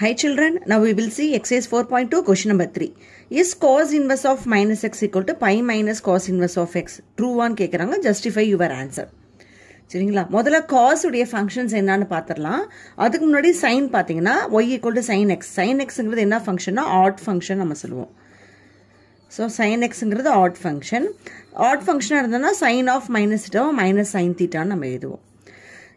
High children, now will see see exercise 4.2 question number 3. Is cos inverse of minus x equal to pi pi minus cos of of x one கேட்குறாங்க justify your answer சரிங்களா முதல்ல cos functions என்னன்னு பார்த்துடலாம் அதுக்கு முன்னாடி sine பார்த்தீங்கன்னா y equal to sine x sine எக்ஸுங்கிறது என்ன ஃபங்க்ஷன்னா ஆர்ட் ஃபங்க்ஷன் நம்ம சொல்லுவோம் ஸோ சைன் எக்ஸுங்கிறது ஆர்ட் ஃபங்க்ஷன் ஆர்ட் ஃபங்க்ஷனாக இருந்ததுன்னா சைன் ஆஃப் மைனஸ் டோ மைனஸ் சைன் தீட்டான்னு நம்ம எழுதுவோம்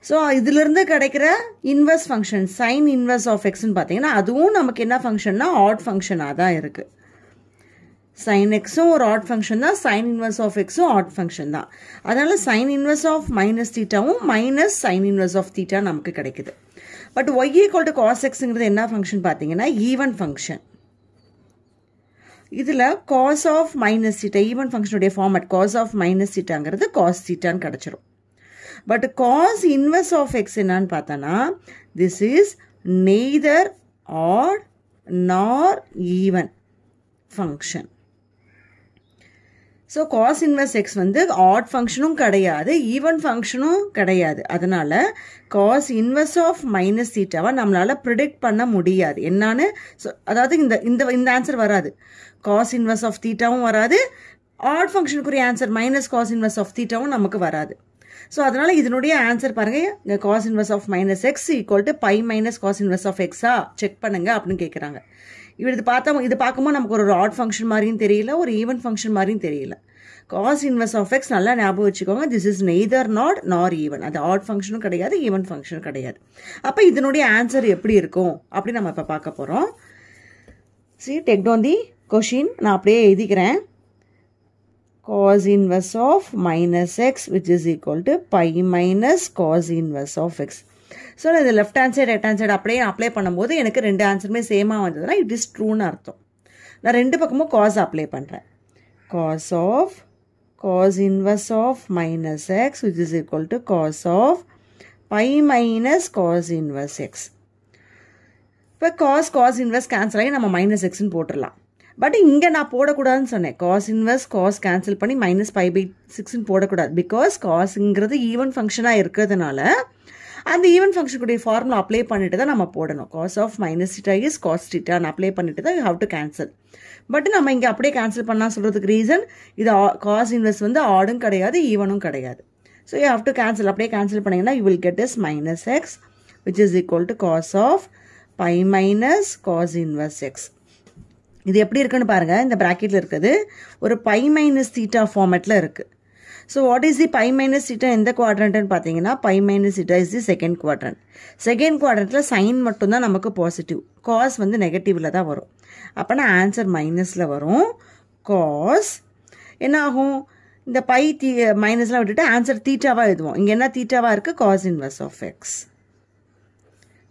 ஸோ இதிலிருந்து கிடைக்கிற inverse function sine inverse of எக்ஸ்னு பார்த்தீங்கன்னா அதுவும் நமக்கு என்ன ஃபங்க்ஷன்னா ஆட் ஃபங்க்ஷனாக தான் இருக்குது சைன் எக்ஸும் ஒரு ஆட் ஃபங்க்ஷன் தான் சைன் இன்வெர்ஸ் ஆஃப் எக்ஸும் ஆட் ஃபங்க்ஷன் தான் அதனால் சைன் இன்வெர்ஸ் ஆஃப் மைனஸ் தீட்டாவும் minus sine inverse of theta நமக்கு கிடைக்குது but y equal to cos எக்ஸுங்கிறது என்ன ஃபங்க்ஷன் பார்த்தீங்கன்னா ஈவன் ஃபங்க்ஷன் இதில் cos of minus theta even ஃபங்க்ஷனுடைய ஃபார்மட் காஸ் ஆஃப் மைனஸ் சீட்டாங்கிறது காஸ் சீட்டான்னு கிடச்சிரும் but cos inverse of x என்னான்னு பார்த்தோன்னா this is neither or nor even function so cos inverse X வந்து ஆட் ஃபங்க்ஷனும் கிடையாது ஈவன் ஃபங்க்ஷனும் கிடையாது அதனால் காஸ் இன்வெர்ஸ் ஆஃப் மைனஸ் தீட்டாவை நம்மளால் ப்ரிடிக்ட் பண்ண முடியாது என்னான்னு ஸோ அதாவது இந்த இந்த இந்த ஆன்சர் வராது காஸ் இன்வெர்ஸ் ஆஃப் தீட்டாவும் வராது ஆட் ஃபங்க்ஷனுக்குரிய answer minus cos inverse of தீட்டாவும் நமக்கு வராது ஸோ அதனால் இதனுடைய ஆன்சர் பாருங்கள் இங்கே cos inverse of minus x equal to pi minus cos inverse of எக்ஸா செக் பண்ணுங்க அப்படின்னு கேட்குறாங்க இவர் இது பார்த்தா இது பார்க்கும்போது நமக்கு ஒரு ஆட் ஃபங்க்ஷன் மாதிரியும் தெரியல ஒரு ஈவன் ஃபங்க்ஷன் மாதிரியும் தெரியல காஸ் இன்வெர்ஸ் ஆஃப் எக்ஸ் நல்லா ஞாபகம் வச்சுக்கோங்க this is neither not nor even அது ஆட் ஃபங்க்ஷனும் கிடையாது ஈவன் ஃபங்க்ஷனும் கிடையாது அப்போ இதனுடைய ஆன்சர் எப்படி இருக்கும் அப்படின்னு நம்ம இப்போ பார்க்க போகிறோம் சி டெக்டோன் தி கொஷின் நான் அப்படியே எழுதிக்கிறேன் cos inverse of minus x which is equal to pi minus cos inverse of x. So நான் இது left hand side right hand side அப்படியே அப்ளை பண்ணும்போது எனக்கு ரெண்டு ஆன்சருமே சேமாக வந்ததுன்னா இட் இஸ் ட்ரூன்னு அர்த்தம் நான் ரெண்டு பக்கமும் காஸ் அப்ளை பண்ணுறேன் cos of cos inverse of minus x which is equal to cos of pi minus cos inverse x இப்போ காஸ் காஸ் இன்வர்ஸ் கேன்சல் ஆகி நம்ம மைனஸ் எக்ஸ்ன்னு போட்டுடலாம் பட் இங்கே நான் போடக்கூடாதுன்னு சொன்னேன் காஸ் இன்வெர்ஸ் காஸ் கேன்சல் பண்ணி மைனஸ் ஃபைவ் பை சிக்ஸ்ன்னு போடக்கூடாது பிகாஸ் காஸுங்கிறது ஈவன் ஃபங்க்ஷனாக இருக்கிறதுனால அந்த ஈவன் ஃபங்க்ஷனுக்குடைய ஃபார்முலா அப்ளை பண்ணிட்டு தான் நம்ம போடணும் cos of minus theta is cos டீட்டான்னு அப்ளை பண்ணிட்டு தான் you have to cancel but நம்ம இங்கே அப்படியே கேன்சல் பண்ணால் சொல்கிறதுக்கு ரீசன் இது காஸ் இன்வெஸ்ட் வந்து ஆடும் கிடையாது ஈவனும் கிடையாது so you have to cancel அப்படியே கேன்சல் பண்ணிங்கன்னா you will get is minus x which is equal to cos of pi minus cos inverse x இது எப்படி இருக்குன்னு பாருங்கள் இந்த ப்ராக்கெட்டில் இருக்குது ஒரு பை மைனஸ் தீட்டா ஃபார்மேட்டில் இருக்குது so what is the pi minus theta எந்த குவாட்ரண்ட்னு பார்த்தீங்கன்னா pi minus theta is the second quadrant second குவாட்ரண்ட்டில் சைன் மட்டும்தான் நமக்கு பாசிட்டிவ் காஸ் வந்து நெகட்டிவில் தான் வரும் அப்போனா ஆன்சர் மைனஸில் வரும் காஸ் என்ன ஆகும் இந்த பை தீ மைனஸ்லாம் விட்டுட்டு ஆன்சர் தீட்டாவாக எழுதுவோம் இங்கே என்ன தீட்டாவாக இருக்குது cos inverse of x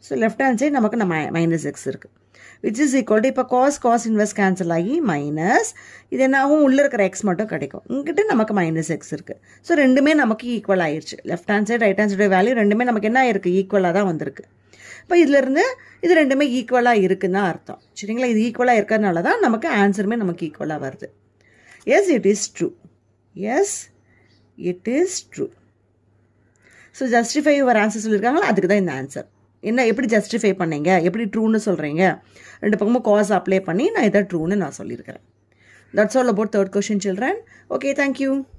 so left hand side நமக்கு நம்ம மைனஸ் எக்ஸ் இருக்குது விச் இஸ் ஈக்குவல் டு இப்போ காஸ் காஸ் இன்வெஸ்ட் கேன்சல் ஆகி மைனஸ் இது என்னாகும் உள்ளே இருக்கிற எக்ஸ் மட்டும் கிடைக்கும் இங்கிட்ட நமக்கு மைனஸ் எக்ஸ் இருக்குது ஸோ ரெண்டுமே நமக்கு ஈக்குவல் ஆயிடுச்சு left hand side right hand side value ரெண்டுமே நமக்கு என்ன இருக்குது ஈக்குவலாக தான் வந்திருக்கு இப்போ இதிலேருந்து இது ரெண்டுமே ஈக்குவலாக இருக்குன்னு அர்த்தம் சரிங்களா இது ஈக்குவலாக இருக்கிறதுனால தான் நமக்கு ஆன்சருமே நமக்கு ஈக்குவலாக வருது yes it is true yes it is true so justify your answer சொல்லியிருக்காங்களா அதுக்கு தான் இந்த ஆன்சர் என்ன எப்படி ஜஸ்டிஃபை பண்ணீங்க எப்படி ட்ரூன்னு சொல்கிறீங்க ரெண்டு பக்கமும் காஸ் அப்ளை பண்ணி நான் இதை ட்ரூன்னு நான் சொல்லியிருக்கிறேன் that's all about third question children okay thank you